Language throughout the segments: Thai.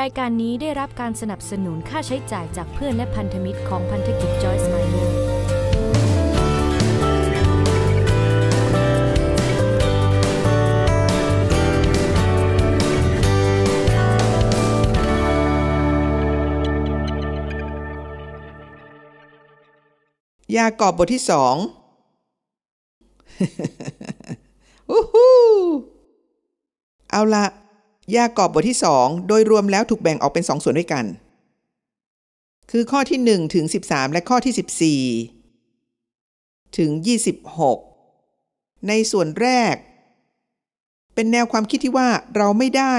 รายการนี้ได้รับการสนับสนุนค่าใช้จ่ายจากเพื่อนและพันธมิตรของพันธกิจจอยส์ไมเนอร์ยากอบบทที่สองอู้หูเอาละยากอบบทที่ 2 โดยรวมแล้วถูกแบ่งออกเป็น 2 ส่วนด้วยกัน คือข้อที่ 1 ถึง 13 และข้อที่ 14 ถึง 26 ในส่วนแรก เป็นแนวความคิดที่ว่าเราไม่ได้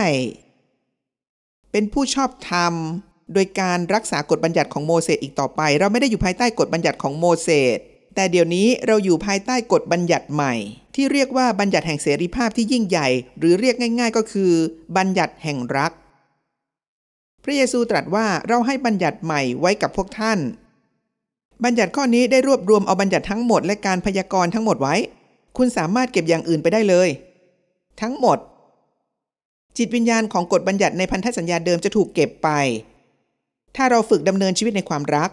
เป็นผู้ชอบธรรมโดยการรักษากฎบัญญัติของโมเสสอีกต่อไป เราไม่ได้อยู่ภายใต้กฎบัญญัติของโมเสสแต่เดี๋ยวนี้เราอยู่ภายใต้กฎบัญญัติใหม่ที่เรียกว่าบัญญัติแห่งเสรีภาพที่ยิ่งใหญ่ หรือเรียกง่าย ๆ ก็คือ บัญญัติแห่งรัก พระเยซูตรัสว่าเราให้บัญญัติใหม่ไว้กับพวกท่าน บัญญัติข้อนี้ได้รวบรวมเอาบัญญัติทั้งหมดและการพยากรณ์ทั้งหมดไว้ คุณสามารถเก็บอย่างอื่นไปได้เลย ทั้งหมด จิตวิญญาณของกฎบัญญัติในพันธสัญญาเดิมจะถูกเก็บไป ถ้าเราฝึกดำเนินชีวิตในความรัก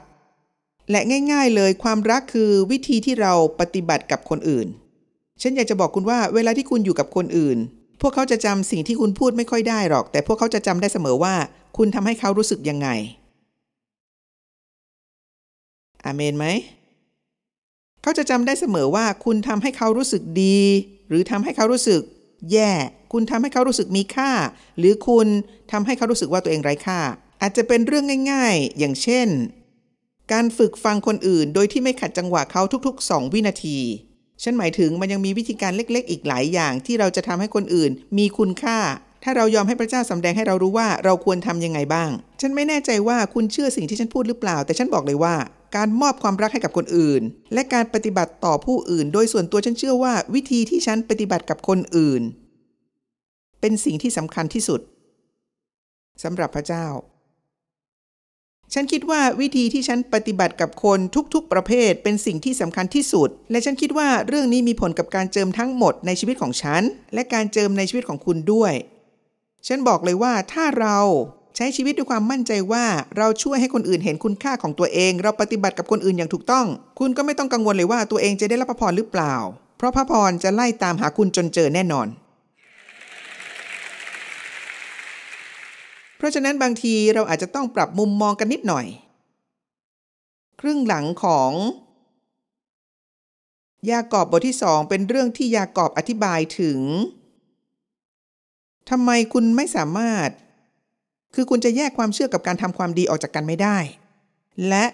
และง่ายๆเลยความรักคือวิธีที่เราปฏิบัติกับคนอื่น ฉันอยากจะบอกคุณว่า เวลาที่คุณอยู่กับคนอื่น พวกเขาจะจำสิ่งที่คุณพูดไม่ค่อยได้หรอก แต่พวกเขาจะจำได้เสมอว่า คุณทำให้เขารู้สึกยังไง อาเมนไหมเขาจะจำได้เสมอว่าคุณทำให้เขารู้สึกดี หรือทำให้เขารู้สึกแย่คุณทำให้เขารู้สึกมีค่า หรือคุณทำให้เขารู้สึกว่าตัวเองไร้ค่าอาจจะเป็นเรื่องง่าย ๆ อย่างเช่นการฝึกฟังคนอื่นโดยที่ไม่ขัดจังหวะเขาทุกๆ 2 วินาที ฉันหมายถึงมันยังมีวิธีการเล็กๆ อีกหลายอย่างที่เราจะทำให้คนอื่นมีคุณค่า ถ้าเรายอมให้พระเจ้าสำแดงให้เรารู้ว่าเราควรทํำยังไงบ้าง ฉันไม่แน่ใจว่าคุณเชื่อสิ่งที่ฉันพูดหรือเปล่า แต่ฉันบอกเลยว่าการมอบความรักให้กับคนอื่น และการปฏิบัติต่อผู้อื่น โดยส่วนตัวฉันเชื่อว่า วิธีที่ฉันปฏิบัติกับคนอื่น เป็นสิ่งที่สำคัญที่สุด สำหรับพระเจ้าฉันคิดว่าวิธีที่ฉันปฏิบัติกับคนทุกๆ ประเภทเป็นสิ่งที่สำคัญที่สุด และฉันคิดว่าเรื่องนี้มีผลกับการเจิมทั้งหมดในชีวิตของฉัน และการเจิมในชีวิตของคุณด้วย ฉันบอกเลยว่าถ้าเราใช้ชีวิตด้วยความมั่นใจว่าเราช่วยให้คนอื่นเห็นคุณค่าของตัวเอง เราปฏิบัติกับคนอื่นอย่างถูกต้อง คุณก็ไม่ต้องกังวลเลยว่าตัวเองจะได้รับพระพรหรือเปล่า เพราะพระพรจะไล่ตามหาคุณจนเจอแน่นอนราะฉะนั้นบางทีเราอาจจะต้องปรับมุมมองกันนิดหน่อย ครึ่งหลังของ ยากอบบทที่สองเป็นเรื่องที่ยากอบอธิบายถึงทำไมคุณไม่สามารถ คือคุณจะแยกความเชื่อกับการทำความดีออกจากกันไม่ได้ และ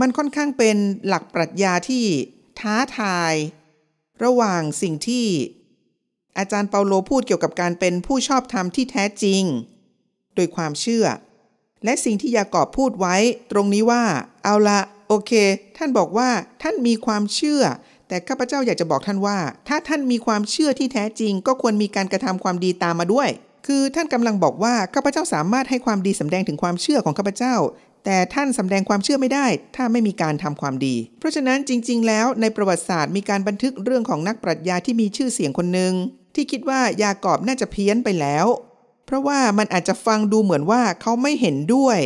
มันค่อนข้างเป็นหลักปรัชญาที่ท้าทาย ระหว่างสิ่งที่ อาจารย์เปาโลพูดเกี่ยวกับการเป็นผู้ชอบธรรมที่แท้จริงโดยความเชื่อ และสิ่งที่ยากอบพูดไว้ ตรงนี้ว่า เอาละ โอเค ท่านบอกว่า ท่านมีความเชื่อ แต่ข้าพเจ้าอยากจะบอกท่านว่า ถ้าท่านมีความเชื่อที่แท้จริง ก็ควรมีการกระทำความดีตามมาด้วย คือท่านกำลังบอกว่าข้าพเจ้าสามารถให้ความดีสำแดงถึงความเชื่อของข้าพเจ้า แต่ท่านสำแดงความเชื่อไม่ได้ถ้าไม่มีการทำความดี เพราะฉะนั้นจริงๆ แล้วในประวัติศาสตร์มีการบันทึกเรื่องของนักปรัชญาที่มีชื่อเสียงคนหนึ่งที่คิดว่ายากอบน่าจะเพี้ยนไปแล้วเพราะว่ามันอาจจะฟังดูเหมือนว่าเขาไม่เห็นด้วย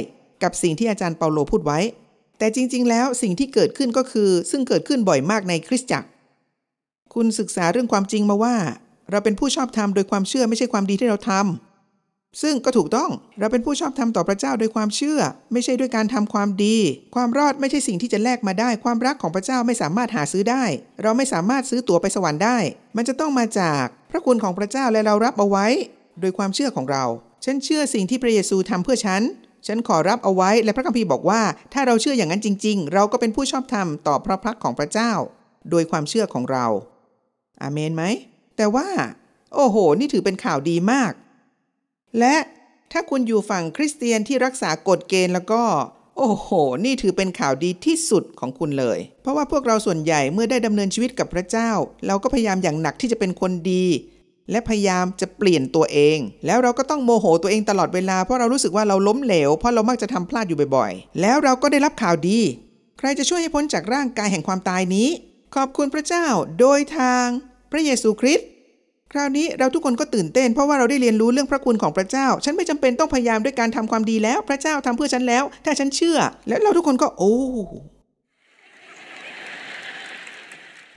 กับสิ่งที่อาจารย์เปาโลพูดไว้ แต่จริงๆแล้วสิ่งที่เกิดขึ้นก็คือซึ่งเกิดขึ้นบ่อยมากในคริสตจักร คุณศึกษาเรื่องความจริงมาว่า เราเป็นผู้ชอบธรรมโดยความเชื่อไม่ใช่ความดีที่เราทำซึ่งก็ถูกต้องเราเป็นผู้ชอบธรรมต่อพระเจ้าโดยความเชื่อ ไม่ใช่ด้วยการทำความดี ความรอดไม่ใช่สิ่งที่จะแลกมาได้ ความรักของพระเจ้าไม่สามารถหาซื้อได้ เราไม่สามารถซื้อตั๋วไปสวรรค์ได้ มันจะต้องมาจาก พระคุณของพระเจ้าและเรารับเอาไว้โดยความเชื่อของเรา ฉันเชื่อสิ่งที่พระเยซูทำเพื่อฉัน ฉันขอรับเอาไว้ และพระคัมภีร์บอกว่า ถ้าเราเชื่ออย่างนั้นจริง ๆ เราก็เป็นผู้ชอบธรรมต่อพระพักของพระเจ้า โดยความเชื่อของเรา อาเมนไหม แต่ว่า โอ้โห นี่ถือเป็นข่าวดีมาก และถ้าคุณอยู่ฝั่งคริสเตียนที่รักษากฎเกณฑ์แล้วก็ โอ้โห นี่ถือเป็นข่าวดีที่สุดของคุณเลย เพราะว่าพวกเราส่วนใหญ่เมื่อได้ดำเนินชีวิตกับพระเจ้า เราก็พยายามอย่างหนักที่จะเป็นคนดีและพยายามจะเปลี่ยนตัวเอง แล้วเราก็ต้องโมโหตัวเองตลอดเวลา เพราะเรารู้สึกว่าเราล้มเหลว เพราะเรามักจะทำพลาดอยู่บ่อยๆ แล้วเราก็ได้รับข่าวดี ใครจะช่วยให้พ้นจากร่างกายแห่งความตายนี้ ขอบคุณพระเจ้าโดยทางพระเยซูคริสต์ คราวนี้เราทุกคนก็ตื่นเต้น เพราะว่าเราได้เรียนรู้เรื่องพระคุณของพระเจ้า ฉันไม่จำเป็นต้องพยายามด้วยการทำความดีแล้ว พระเจ้าทำเพื่อฉันแล้ว ถ้าฉันเชื่อ แล้วเราทุกคนก็โอ้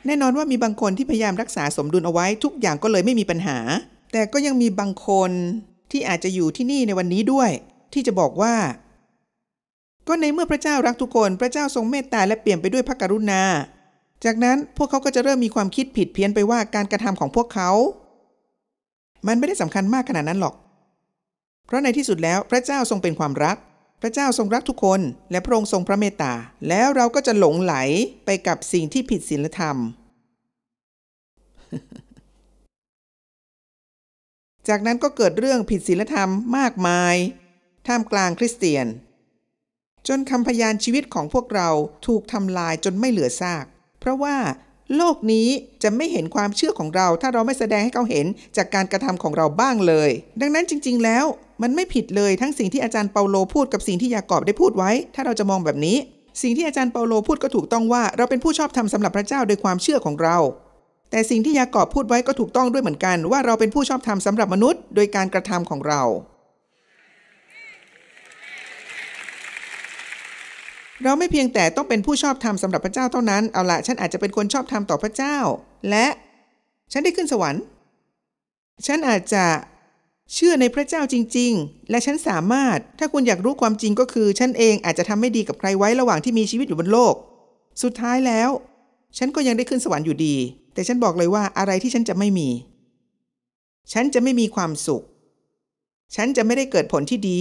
แน่นอนว่ามีบางคนที่พยายามรักษาสมดุลเอาไว้ทุกอย่างก็เลยไม่มีปัญหา แต่ก็ยังมีบางคนที่อาจจะอยู่ที่นี่ในวันนี้ด้วย ที่จะบอกว่า ก็ในเมื่อพระเจ้ารักทุกคน พระเจ้าทรงเมตตาและเปลี่ยนไปด้วยพระกรุณาจากนั้นพวกเขาก็จะเริ่มมีความคิดผิดเพี้ยนไปว่าการกระทำของพวกเขา มันไม่ได้สำคัญมากขนาดนั้นหรอก เพราะในที่สุดแล้วพระเจ้าทรงเป็นความรักพระเจ้าทรงรักทุกคนและพระองค์ทรงพระเมตตาแล้วเราก็จะหลงไหลไปกับสิ่งที่ผิดศีลธรรม จากนั้นก็เกิดเรื่องผิดศีลธรรมมากมายท่ามกลางคริสเตียน จนคำพยานชีวิตของพวกเราถูกทำลายจนไม่เหลือซาก เพราะว่าโลกนี้จะไม่เห็นความเชื่อของเราถ้าเราไม่แสดงให้เขาเห็นจากการกระทำของเราบ้างเลย ดังนั้นจริงๆแล้วมันไม่ผิดเลยทั้งสิ่งที่อาจารย์ เปาโลพูด กับสิ่งที่ยากอบได้พูดไว้ ถ้าเราจะมองแบบนี้ สิ่งที่อาจารย์เปาโลพูดก็ถูกต้องว่าเราเป็นผู้ชอบธรรมสำหรับพระเจ้าโดยความเชื่อของเรา แต่สิ่งที่ยากอบพูดไว้ก็ถูกต้องด้วยเหมือนกันว่าเราเป็นผู้ชอบธรรมสำหรับมนุษย์ โดยการกระทำของเรา เราไม่เพียงแต่ต้องเป็นผู้ชอบธรรมสำหรับพระเจ้าเท่านั้นเอาละฉันอาจจะเป็นคนชอบธรรมต่อพระเจ้า และฉันได้ขึ้นสวรรค์ ฉันอาจจะเชื่อในพระเจ้าจริงๆ และฉันสามารถ ถ้าคุณอยากรู้ความจริงก็คือ ฉันเองอาจจะทำไม่ดีกับใครไว้ระหว่างที่มีชีวิตอยู่บนโลก สุดท้ายแล้ว ฉันก็ยังได้ขึ้นสวรรค์อยู่ดี แต่ฉันบอกเลยว่าอะไรที่ฉันจะไม่มี ฉันจะไม่มีความสุข ฉันจะไม่ได้เกิดผลที่ดี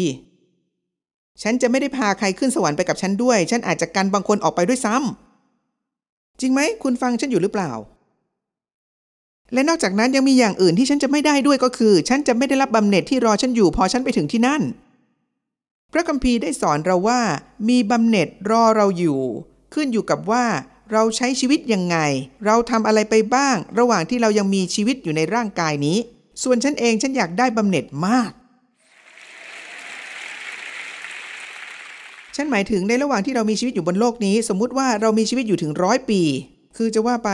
ฉันจะไม่ได้พาใครขึ้นสวรรค์ไปกับฉันด้วย ฉันอาจจะกันบางคนออกไปด้วยซ้ำจริงไหมคุณฟังฉันอยู่หรือเปล่าและนอกจากนั้น ยังมีอย่างอื่นที่ฉันจะไม่ได้ด้วยก็คือ ฉันจะไม่ได้รับบำเหน็จที่รอฉันอยู่ พอฉันไปถึงที่นั่น พระคัมภีร์ได้สอนเราว่ามีบำเหน็จรอเราอยู่ ขึ้นอยู่กับว่า เราใช้ชีวิตยังไง เราทำอะไรไปบ้าง ระหว่างที่เรายังมีชีวิตอยู่ในร่างกายนี้ ส่วนฉันเองฉันอยากได้บำเหน็จมากฉันหมายถึงในระหว่างที่เรามีชีวิตอยู่บนโลกนี้ สมมุติว่าเรามีชีวิตอยู่ถึงร้อยปี คือจะว่าไป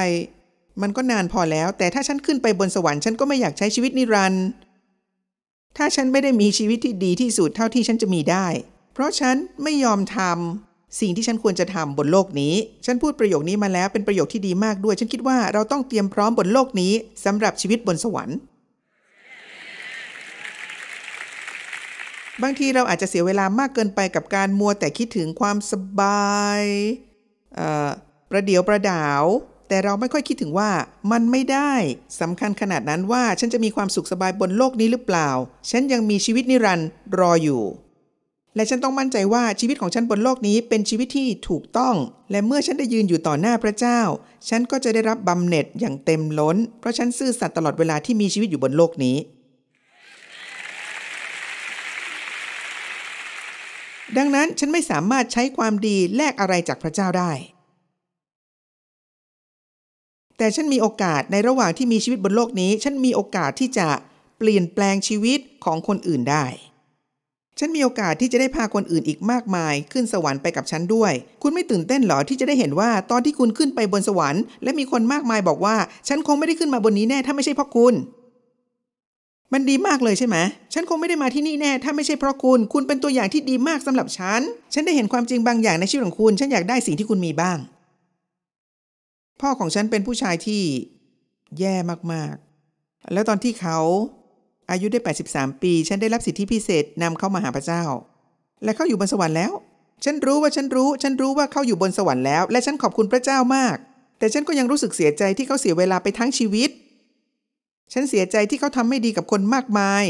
มันก็นานพอแล้ว แต่ถ้าฉันขึ้นไปบนสวรรค์ฉันก็ไม่อยากใช้ชีวิตนิรันดร์ถ้าฉันไม่ได้มีชีวิตที่ดีที่สุดเท่าที่ฉันจะมีได้ เพราะฉันไม่ยอมทำสิ่งที่ฉันควรจะทำบนโลกนี้ ฉันพูดประโยคนี้มาแล้วเป็นประโยคที่ดีมากด้วย ฉันคิดว่าเราต้องเตรียมพร้อมบนโลกนี้สำหรับชีวิตบนสวรรค์ บางทีเราอาจจะเสียเวลามากเกินไปกับการมัวแต่คิดถึงความสบายประเดียวประดาวแต่เราไม่ค่อยคิดถึงว่ามันไม่ได้สำคัญขนาดนั้นว่าฉันจะมีความสุขสบายบนโลกนี้หรือเปล่า ฉันยังมีชีวิตนิรันดร์รออยู่ และฉันต้องมั่นใจว่าชีวิตของฉันบนโลกนี้เป็นชีวิตที่ถูกต้อง และเมื่อฉันได้ยืนอยู่ต่อหน้าพระเจ้า ฉันก็จะได้รับบำเหน็จอย่างเต็มล้น เพราะฉันซื่อสัตย์ตลอดเวลาที่มีชีวิตอยู่บนโลกนี้ ดังนั้นฉันไม่สามารถใช้ความดีแลกอะไรจากพระเจ้าได้แต่ฉันมีโอกาสในระหว่างที่มีชีวิตบนโลกนี้ ฉันมีโอกาสที่จะเปลี่ยนแปลงชีวิตของคนอื่นได้ ฉันมีโอกาสที่จะได้พาคนอื่นอีกมากมาย ขึ้นสวรรค์ไปกับฉันด้วย คุณไม่ตื่นเต้นหรอที่จะได้เห็นว่าตอนที่คุณขึ้นไปบนสวรรค์และมีคนมากมายบอกว่า ฉันคงไม่ได้ขึ้นมาบนนี้แน่ ถ้าไม่ใช่เพราะคุณ มันดีมากเลยใช่ไหมฉันคงไม่ได้มาที่นี่แน่ ถ้าไม่ใช่เพราะคุณคุณเป็นตัวอย่างที่ดีมากสำหรับฉันฉันได้เห็นความจริงบางอย่างในชีวิตของคุณ ฉันอยากได้สิ่งที่คุณมีบ้างพ่อของฉันเป็นผู้ชายที่แย่มากๆ แล้วตอนที่เขาอายุได้ 83 ปี ฉันได้รับสิทธิพิเศษนำเขามาหาพระเจ้า และเขาอยู่บนสวรรค์แล้ว ฉันรู้ว่าฉันรู้ ฉันรู้ว่าเขาอยู่บนสวรรค์ แล้ว และฉันขอบคุณพระเจ้ามาก แต่ฉันก็ยังรู้สึกเสียใจที่เขาเสียเวลาไปทั้งชีวิต ฉันเสียใจที่เขาทำไม่ดีกับคนมากมาย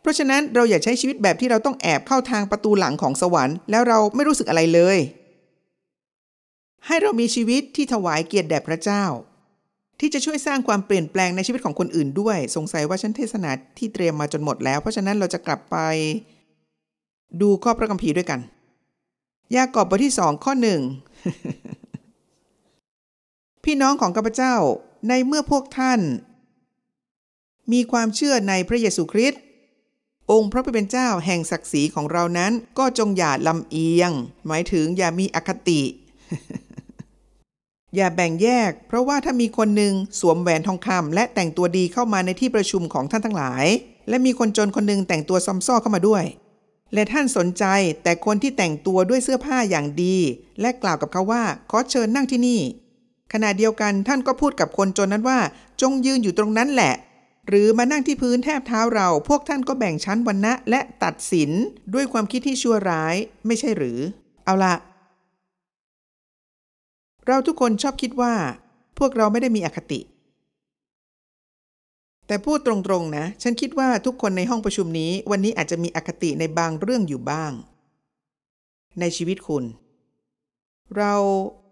เพราะฉะนั้นเราอย่าใช้ชีวิตแบบที่เราต้องแอบเข้าทางประตูหลังของสวรรค์ แล้วเราไม่รู้สึกอะไรเลยให้เรามีชีวิตที่ถวายเกียรติแด่พระเจ้า ที่จะช่วยสร้างความเปลี่ยนแปลงในชีวิตของคนอื่นด้วย สงสัยว่าฉันเทศนาที่เตรียมมาจนหมดแล้ว เพราะฉะนั้นเราจะกลับไปดูข้อพระคัมภีร์ด้วยกัน ยากอบบทที่สองข้อหนึ่งพี่น้องของข้าพเจ้าในเมื่อพวกท่าน มีความเชื่อในพระเยซูคริสต์องค์พระผู้เป็นเจ้าแห่งศักดิ์ศรีของเรานั้น ก็จงอย่าลำเอียง หมายถึงอย่ามีอคติอย่าแบ่งแยก เพราะว่าถ้ามีคนหนึ่งสวมแหวนทองคำ และแต่งตัวดีเข้ามาในที่ประชุมของท่านทั้งหลาย และมีคนจนคนหนึ่งแต่งตัวซอมซ้อเข้ามาด้วย และท่านสนใจแต่คนที่แต่งตัวด้วยเสื้อผ้าอย่างดี และกล่าวกับเขาว่าขอเชิญนั่งที่นี่ ขณะเดียวกันท่านก็พูดกับคนจนนั้นว่า จงยืนอยู่ตรงนั้นแหละ หรือมานั่งที่พื้นแทบเท้าเรา พวกท่านก็แบ่งชั้นวันณะ และตัดสินด้วยความคิดที่ชั่วร้าย ไม่ใช่หรือ เอาละเราทุกคนชอบคิดว่า พวกเราไม่ได้มีอคติ แต่พูดตรงๆนะ ฉันคิดว่าทุกคนในห้องประชุมนี้ วันนี้อาจจะมีอคติในบางเรื่องอยู่บ้าง ในชีวิตคุณ เรา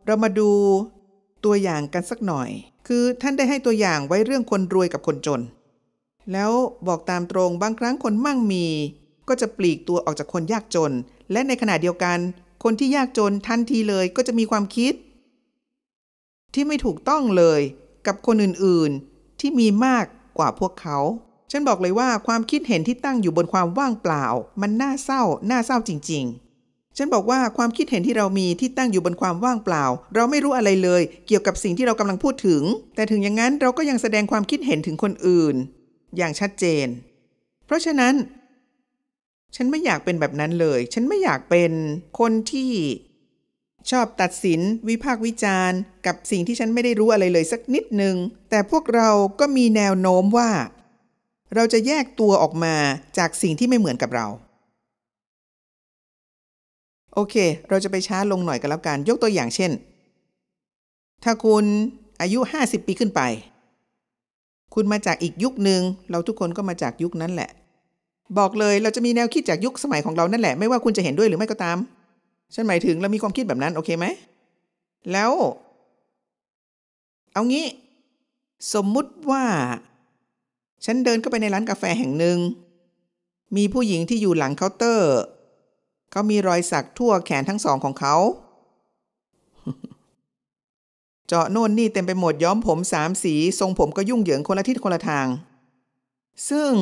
เรามาดูตัวอย่างกันสักหน่อย คือท่านได้ให้ตัวอย่างไว้เรื่องคนรวยกับคนจน แล้วบอกตามตรงบางครั้งคนมั่งมี ก็จะปลีกตัวออกจากคนยากจน และในขณะเดียวกัน คนที่ยากจนทันทีเลยก็จะมีความคิดที่ไม่ถูกต้องเลยกับคนอื่นๆที่มีมากกว่าพวกเขา ฉันบอกเลยว่าความคิดเห็นที่ตั้งอยู่บนความว่างเปล่า มันน่าเศร้า น่าเศร้าจริงๆ ฉันบอกว่าความคิดเห็นที่เรามีที่ตั้งอยู่บนความว่างเปล่า เราไม่รู้อะไรเลยเกี่ยวกับสิ่งที่เรากำลังพูดถึง แต่ถึงอย่างนั้นเราก็ยังแสดงความคิดเห็นถึงคนอื่น อย่างชัดเจน เพราะฉะนั้น ฉันไม่อยากเป็นแบบนั้นเลย ฉันไม่อยากเป็นคนที่ชอบตัดสินวิพากษ์วิจารณ์ กับสิ่งที่ฉันไม่ได้รู้อะไรเลยสักนิดหนึ่งแต่พวกเราก็มีแนวโน้มว่า เราจะแยกตัวออกมาจากสิ่งที่ไม่เหมือนกับเรา โอเค เราจะไป ช้าลงหน่อยกันแล้วกันยกตัวอย่างเช่น ถ้าคุณอายุ 50 ปีขึ้นไป คุณมาจากอีกยุคหนึ่งเราทุกคนก็มาจากยุคนั้นแหละ บอกเลยเราจะมีแนวคิดจากยุคสมัยของเรานั่นแหละไม่ ว่าคุณจะเห็นด้วยหรือไม่ก็ตามฉันหมายถึงเรามีความคิดแบบนั้น โอเคไหม แล้ว เอางี้ สมมุติว่า ฉันเดินเข้าไปในร้านกาแฟแห่งหนึ่ง มีผู้หญิงที่อยู่หลังเคาน์เตอร์เขามีรอยสักทั่วแขนทั้งสองของเขาเจาะโน่นนี่เต็มไปหมดย้อมผมสามสีทรงผมก็ยุ่งเหยิงคนละทิศคนละทาง ซึ่ง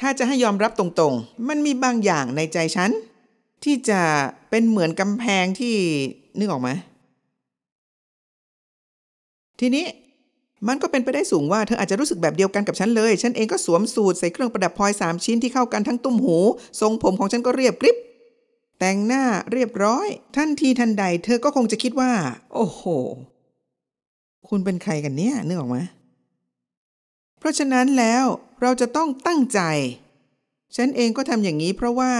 ถ้าจะให้ยอมรับตรงๆ มันมีบางอย่างในใจฉันที่จะเป็นเหมือนกำแพงที่นึกออกไหมทีนี้มันก็เป็นไปได้สูงว่าเธออาจจะรู้สึกแบบเดียวกันกับฉันเลย ฉันเองก็สวมสูทใส่เครื่องประดับพลอยสามชิ้น ที่เข้ากันทั้งตุ้มหู ทรงผมของฉันก็เรียบกริบแต่งหน้าเรียบร้อยทันทีทันใดเธอก็คงจะคิดว่า โอ้โห คุณเป็นใครกันเนี่ยนึกออกไหมเพราะฉะนั้นแล้ว เราจะต้องตั้งใจ ฉันเองก็ทำอย่างนี้เพราะว่า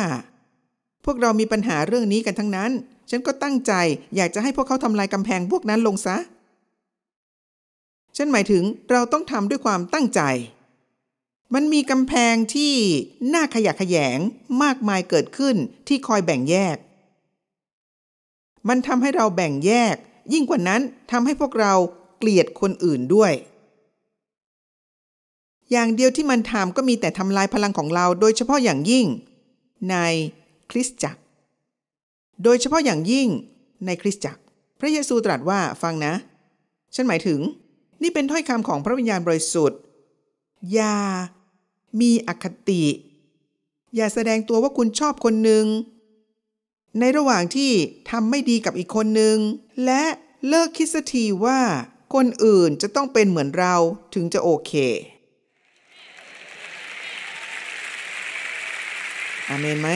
พวกเรามีปัญหาเรื่องนี้กันทั้งนั้น ฉันก็ตั้งใจอยากจะให้พวกเขาทำลายกำแพงพวกนั้นลงซะ ฉันหมายถึงเราต้องทำด้วยความตั้งใจ มันมีกำแพงที่น่าขยะแขยงมากมายเกิดขึ้นที่คอยแบ่งแยก มันทำให้เราแบ่งแยก ยิ่งกว่านั้นทำให้พวกเราเกลียดคนอื่นด้วย อย่างเดียวที่มันทำก็มีแต่ทำลายพลังของเราโดยเฉพาะอย่างยิ่ง ในคริสตจักร โดยเฉพาะอย่างยิ่งในคริสตจักร พระเยซูตรัสว่าฟังนะ ฉันหมายถึง นี่เป็นถ้อยคำของพระวิญญาณบริสุทธิ์ อย่ามีอคติ อย่าแสดงตัวว่าคุณชอบคนหนึ่ง ในระหว่างที่ทำไม่ดีกับอีกคนหนึ่ง และเลิกคิดสัทีว่าคนอื่นจะต้องเป็นเหมือนเราถึงจะโอเค อาเมนไหม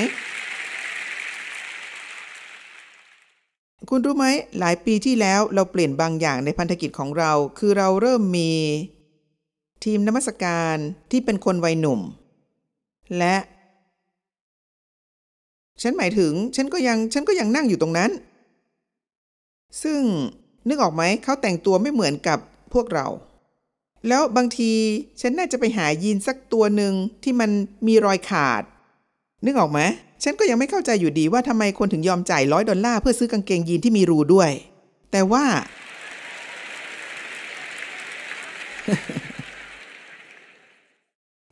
คุณรู้ไหมหลายปีที่แล้วเราเปลี่ยนบางอย่างในพันธกิจของเรา คือเราเริ่มมีทีมนมัสการที่เป็นคนวัยหนุ่ม และ ฉันหมายถึงฉันก็ยังฉันก็ยังนั่งอยู่ตรงนั้น ซึ่ง นึกออกไหมเขาแต่งตัวไม่เหมือนกับพวกเรา แล้วบางทีฉันน่าจะไปหายีนสักตัวหนึ่งที่มันมีรอยขาด นึกออกไหมฉันก็ยังไม่เข้าใจอยู่ดีว่าทำไมคนถึงยอมจ่ายร้อยดอลลาร์เพื่อซื้อกางเกงยีนที่มีรูด้วย แต่ว่า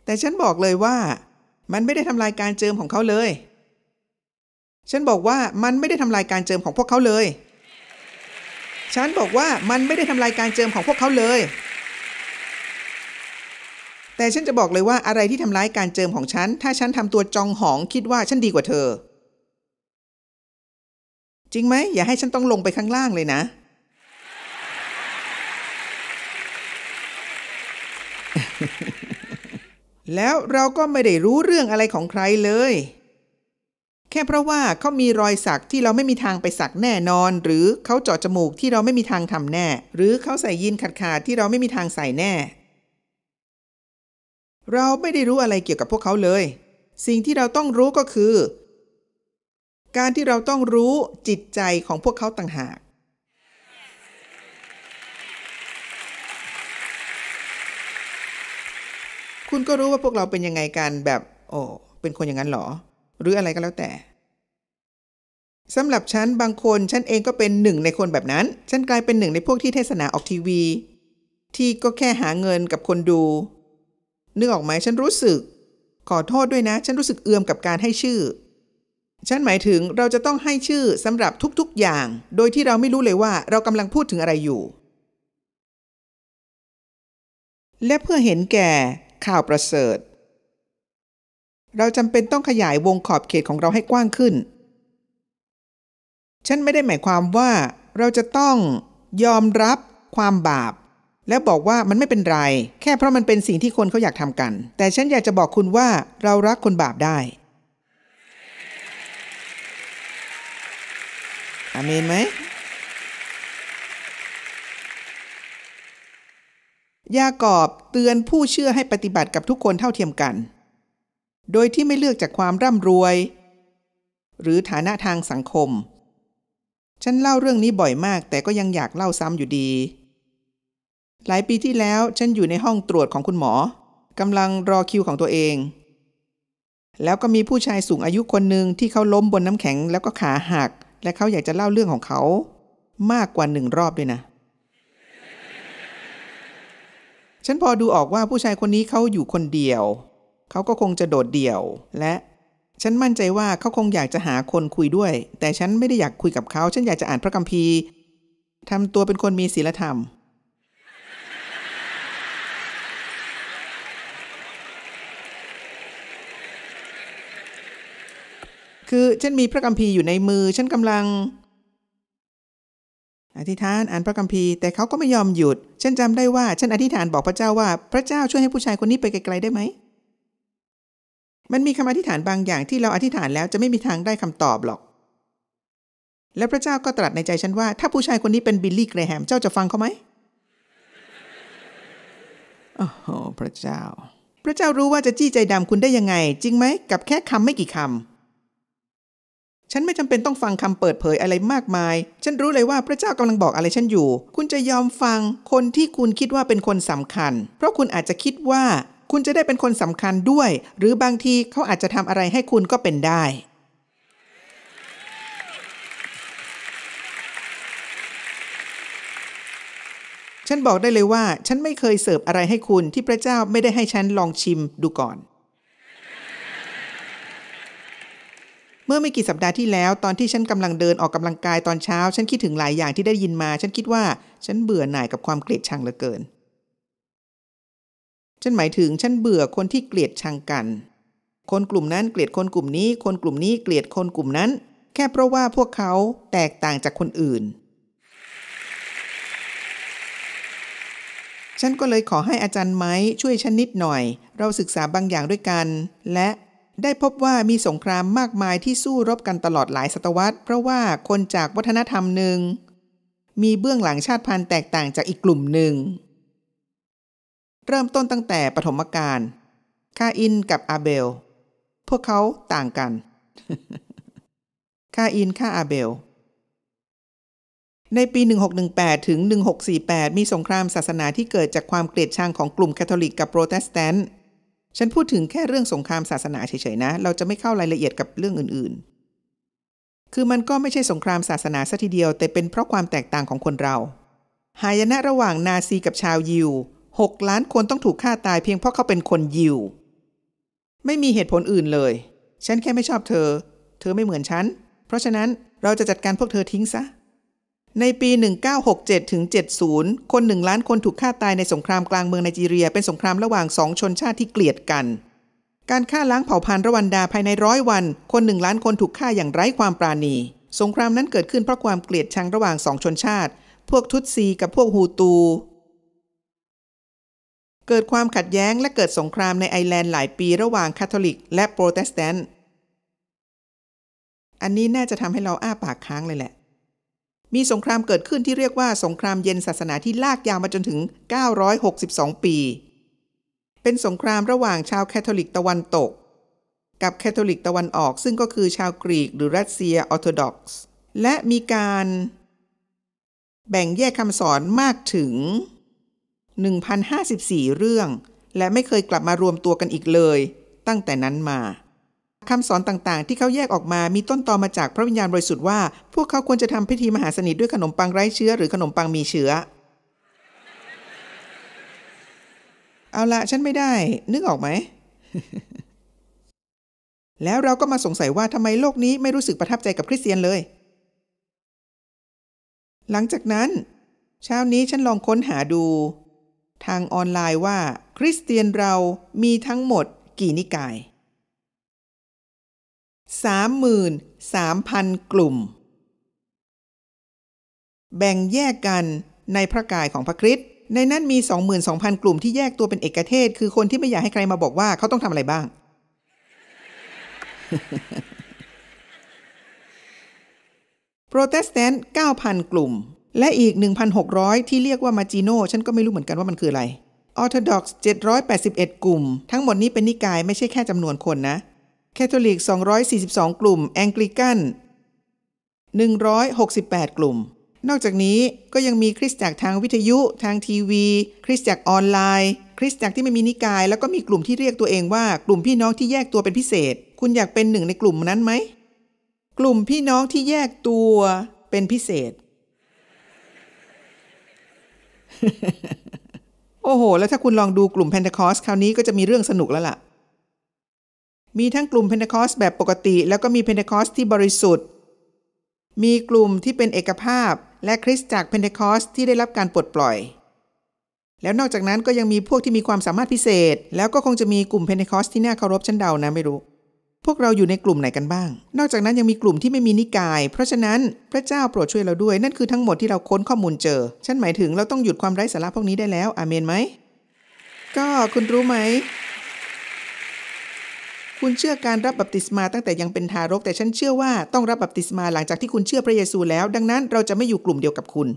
แต่ฉันบอกเลยว่ามันไม่ได้ทำลายการเจิมของเขาเลย ฉันบอกว่ามันไม่ได้ทำลายการเจิมของพวกเขาเลย ฉันบอกว่ามันไม่ได้ทำลายการเจิมของพวกเขาเลยแต่ฉันจะบอกเลยว่าอะไรที่ทำร้ายการเจิมของฉันถ้าฉันทำตัวจองหองคิดว่าฉันดีกว่าเธอ จริงไหม อย่าให้ฉันต้องลงไปข้างล่างเลยนะ แล้วเราก็ไม่ได้รู้เรื่องอะไรของใครเลย แค่เพราะว่าเขามีรอยสักที่เราไม่มีทางไปสักแน่นอน หรือเขาเจาะจมูกที่เราไม่มีทางทำแน่ หรือเขาใส่ยีนขาดๆที่เราไม่มีทางใส่แน่เราไม่ได้รู้อะไรเกี่ยวกับพวกเขาเลย สิ่งที่เราต้องรู้ก็คือ การที่เราต้องรู้จิตใจของพวกเขาต่างหาก คุณก็รู้ว่าพวกเราเป็นยังไงกัน แบบโอ้เป็นคนอย่างนั้นหรอ หรืออะไรก็แล้วแต่สำหรับฉัน บางคนฉันเองก็เป็นหนึ่ง ในคนแบบนั้นฉันกลายเป็นหนึ่ง ในพวกที่เทศนาออกทีวี ที่ก็แค่หาเงินกับคนดูนึกออกไหมฉันรู้สึกขอโทษด้วยนะ ฉันรู้สึกเอื่มกับการให้ชื่อ ฉันหมายถึงเราจะต้องให้ชื่อสำหรับทุกๆอย่าง โดยที่เราไม่รู้เลยว่าเรากำลังพูดถึงอะไรอยู่ และเพื่อเห็นแก่ ข่าวประเสริฐเราจำเป็นต้องขยายวงขอบเขตของเราให้กว้างขึ้น ฉันไม่ได้หมายความว่าเราจะต้องยอมรับความบาปแล้วบอกว่ามันไม่เป็นไรแค่เพราะมันเป็นสิ่งที่คนเขาอยากทำกัน แต่ฉันอยากจะบอกคุณว่าเรารักคนบาปได้ อาเมนไหม ยากอบเตือนผู้เชื่อให้ปฏิบัติกับทุกคนเท่าเทียมกัน โดยที่ไม่เลือกจากความร่ำรวย หรือฐานะทางสังคม ฉันเล่าเรื่องนี้บ่อยมาก แต่ก็ยังอยากเล่าซ้ำอยู่ดีหลายปีที่แล้วฉันอยู่ในห้องตรวจของคุณหมอกำลังรอคิวของตัวเอง แล้วก็มีผู้ชายสูงอายุคนหนึ่งที่เขาล้มบนน้ำแข็ง แล้วก็ขาหักและเขาอยากจะเล่าเรื่องของเขา มากกว่าหนึ่งรอบด้วยนะ ฉันพอดูออกว่าผู้ชายคนนี้เขาอยู่คนเดียว เขาก็คงจะโดดเดี่ยวและฉันมั่นใจว่าเขาคงอยากจะหาคนคุยด้วย แต่ฉันไม่ได้อยากคุยกับเขาฉันอยากจะอ่านพระคัมภีร์ทำตัวเป็นคนมีศีลธรรมคือฉันมีพระกัมภีร์อยู่ในมือ ฉันกำลัง อธิษฐานอ่านพระกัมภีร์แต่เขาก็ไม่ยอมหยุดฉันจำได้ว่าฉันอธิษฐานบอกพระเจ้าว่าพระเจ้าช่วยให้ผู้ชายคนนี้ไปไกลๆได้ไหม มันมีคำอธิษฐานบางอย่างที่เราอธิษฐานแล้วจะไม่มีทางได้คำตอบหรอก แล้วพระเจ้าก็ตรัสในใจฉันว่า ถ้าผู้ชายคนนี้เป็นบิลลี่เกรแฮมเจ้าจะฟังเขาไหมโอ้โหพระเจ้า พระเจ้ารู้ว่าจะจี้ใจดำคุณได้ยังไง จริงไหมกับแค่คำไม่กี่คำฉันไม่จำเป็นต้องฟังคำเปิดเผยอะไรมากมาย ฉันรู้เลยว่าพระเจ้ากำลังบอกอะไรฉันอยู่ คุณจะยอมฟังคนที่คุณคิดว่าเป็นคนสำคัญ เพราะคุณอาจจะคิดว่า คุณจะได้เป็นคนสำคัญด้วย หรือบางทีเขาอาจจะทำอะไรให้คุณก็เป็นได้ ฉันบอกได้เลยว่า ฉันไม่เคยเสิร์ฟอะไรให้คุณที่พระเจ้าไม่ได้ให้ฉันลองชิมดูก่อนเมื่อไม่กี่สัปดาห์ที่แล้วตอนที่ฉันกำลังเดินออกกำลังกายตอนเช้า ฉันคิดถึงหลายอย่างที่ได้ยินมา ฉันคิดว่าฉันเบื่อหน่ายกับความเกลียดชังเหลือเกิน ฉันหมายถึงฉันเบื่อคนที่เกลียดชังกัน คนกลุ่มนั้นเกลียดคนกลุ่มนี้ คนกลุ่มนี้เกลียดคนกลุ่มนั้น แค่เพราะว่าพวกเขาแตกต่างจากคนอื่น ฉันก็เลยขอให้อาจารย์ไม้ช่วยฉันนิดหน่อย เราศึกษาบางอย่างด้วยกันและได้พบว่ามีสงครามมากมายที่สู้รบกันตลอดหลายศตวรรษ เพราะว่าคนจากวัฒนธรรมหนึ่ง มีเบื้องหลังชาติพันธุ์แตกต่างจากอีกกลุ่มหนึ่ง เริ่มต้นตั้งแต่ปฐมกาลคาอินกับอาเบลพวกเขาต่างกันคาอินฆ่าอาเบล ในปี 1618ถึง1648 มีสงครามศาสนาที่เกิดจากความเกลียดชังของกลุ่มคาทอลิกกับโปรเตสแตนต์ฉันพูดถึงแค่เรื่องสงครามศาสนาเฉยๆนะ เราจะไม่เข้ารายละเอียดกับเรื่องอื่นๆ คือมันก็ไม่ใช่สงครามศาสนาซะทีเดียว แต่เป็นเพราะความแตกต่างของคนเรา หายนะระหว่างนาซีกับชาวยิวหกล้านคนต้องถูกฆ่าตายเพียงเพราะเขาเป็นคนยิว ไม่มีเหตุผลอื่นเลย ฉันแค่ไม่ชอบเธอ เธอไม่เหมือนฉัน เพราะฉะนั้นเราจะจัดการพวกเธอทิ้งซะในปี 1967ถึง70 คนหนึ่งล้านคนถูกฆ่าตายในสงครามกลางเมืองไนจีเรีย เป็นสงครามระหว่างสองชนชาติที่เกลียดกัน การฆ่าล้างเผ่าพันธุ์รวันดาภายในร้อยวัน คนหนึ่งล้านคนถูกฆ่าอย่างไร้ความปราณี สงครามนั้นเกิดขึ้นเพราะความเกลียดชังระหว่างสองชนชาติ พวกทุตซีกับพวกฮูตู เกิดความขัดแย้งและเกิดสงครามในไอแลนด์หลายปีระหว่างคาทอลิกและโปรเตสแตนต์อันนี้น่าจะทำให้เราอ้าปากค้างเลยแหละมีสงครามเกิดขึ้นที่เรียกว่าสงครามเย็นศาสนาที่ลากยาวมาจนถึง 962 ปี เป็นสงครามระหว่างชาวแคทอลิกตะวันตก กับแคทอลิกตะวันออกซึ่งก็คือชาวกรีกหรือรัสเซียออร์โธดอกซ์ และมีการ แบ่งแยกคำสอนมากถึง 1,054 เรื่อง และไม่เคยกลับมารวมตัวกันอีกเลย ตั้งแต่นั้นมาคำสอนต่างๆ ที่เขาแยกออกมา มีต้นตอมาจากพระวิญญาณบริสุทธิ์ว่าพวกเขาควรจะทำพิธีมหาสนิทด้วยขนมปังไร้เชื้อ หรือขนมปังมีเชื้อ เอาละฉันไม่ได้ นึกออกไหม แล้วเราก็มาสงสัยว่าทำไมโลกนี้ไม่รู้สึกประทับใจกับคริสเตียนเลย หลังจากนั้น เช้านี้ฉันลองค้นหาดู ทางออนไลน์ว่า คริสเตียนเรามีทั้งหมด กี่นิกาย33,000 กลุ่ม แบ่งแยกกันในพระกายของพระคริสต์ในนั้นมี22,000กลุ่มที่แยกตัวเป็นเอกเทศคือคนที่ไม่อยากให้ใครมาบอกว่าเขาต้องทำอะไรบ้างโปรเตสแตนต์9,000 กลุ่ม และอีก 1,600 ที่เรียกว่ามาจิโนฉันก็ไม่รู้เหมือนกันว่ามันคืออะไรออร์โธดอกซ์781 กลุ่ม ทั้งหมดนี้เป็นนิกายไม่ใช่แค่จำนวนคนนะแคทอลิก242 กลุ่มแองกลิกัน 168 กลุ่ม นอกจากนี้ก็ยังมีคริสตจักรทางวิทยุทางทีวี คริสตจักรออนไลน์คริสตจักรที่ไม่มีนิกาย แล้วก็มีกลุ่มที่เรียกตัวเองว่า กลุ่มพี่น้องที่แยกตัวเป็นพิเศษ คุณอยากเป็นหนึ่ง ในกลุ่มนั้นไหมกลุ่มพี่น้องที่แยกตัวเป็นพิเศษ โอ้โหแล้วถ้าคุณลองดูกลุ่มเพนทคอสคราวนี้ก็จะมีเรื่องสนุกแล้วล่ะมีทั้งกลุ่มเพนเทคอสแบบปกติแล้วก็มีเพนเทคอสที่บริสุทธิ์มีกลุ่มที่เป็นเอกภาพและคริสตจักรเพนเทคอสที่ได้รับการปลดปล่อย แล้วนอกจากนั้นก็ยังมีพวกที่มีความสามารถพิเศษ แล้วก็คงจะมีกลุ่มเพนเทคอสที่น่าเคารพชั้นเดานะไม่รู้พวกเราอยู่ในกลุ่มไหนกันบ้าง นอกจากนั้นยังมีกลุ่มที่ไม่มีนิกาย เพราะฉะนั้นพระเจ้าโปรดช่วยเราด้วยนั่นคือทั้งหมดที่เราค้นข้อมูลเจอฉันหมายถึงเราต้องหยุดความไร้สาระพวกนี้ได้แล้ว อาเมนไหมก็คุณรู้ไหมคุณเชื่อการรับบัพติศมาตั้งแต่ยังเป็นทารกแต่ฉันเชื่อว่าต้องรับบัพติศมาหลังจากที่คุณเชื่อพระเยซูแล้วดังนั้นเราจะไม่อยู่กลุ่มเดียวกับคุณ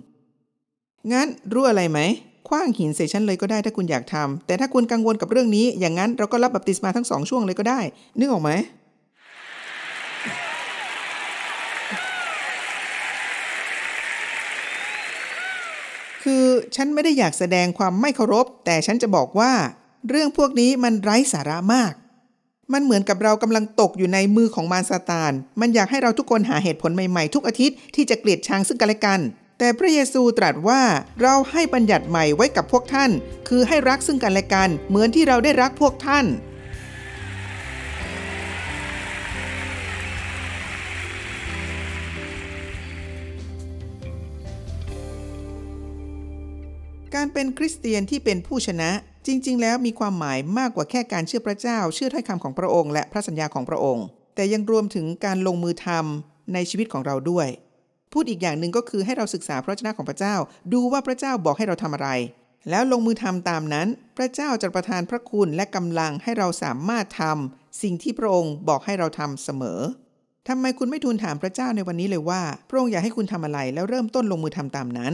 งั้นรู้อะไรไหมคว้างหินใส่ฉันเลยก็ได้ถ้าคุณอยากทำ แต่ถ้าคุณกังวลกับเรื่องนี้อย่างนั้น เราก็รับบัพติศมาทั้งสองช่วงเลยก็ได้นึกออกไหม คือฉันไม่ได้อยากแสดงความไม่เคารพแต่ฉันจะบอกว่า เรื่องพวกนี้มันไร้สาระมากมันเหมือนกับเรากำลังตกอยู่ในมือของมารซาตาน มันอยากให้เราทุกคนหาเหตุผลใหม่ๆ ทุกอาทิตย์ที่จะเกลียดชังซึ่งกันและกัน แต่พระเยซูตรัสว่าเราให้บัญญัติใหม่ไว้กับพวกท่าน คือให้รักซึ่งกันและกัน เหมือนที่เราได้รักพวกท่าน การเป็นคริสเตียนที่เป็นผู้ชนะจริงๆ แล้วมีความหมายมากกว่าแค่การเชื่อพระเจ้า เชื่อถ้อยคำของพระองค์และพระสัญญาของพระองค์ แต่ยังรวมถึงการลงมือทำในชีวิตของเราด้วย พูดอีกอย่างหนึ่งก็คือให้เราศึกษาพระชจนะของพระเจ้า ดูว่าพระเจ้าบอกให้เราทำอะไร แล้วลงมือทำตามนั้น พระเจ้าจะประทานพระคุณและกำลังให้เราสามารถทำสิ่งที่พระองค์บอกให้เราทำเสมอทำไมคุณไม่ทูลถามพระเจ้าในวันนี้เลยว่าพระองค์อยากให้คุณทำอะไรแล้วเริ่มต้นลงมือทำตามนั้น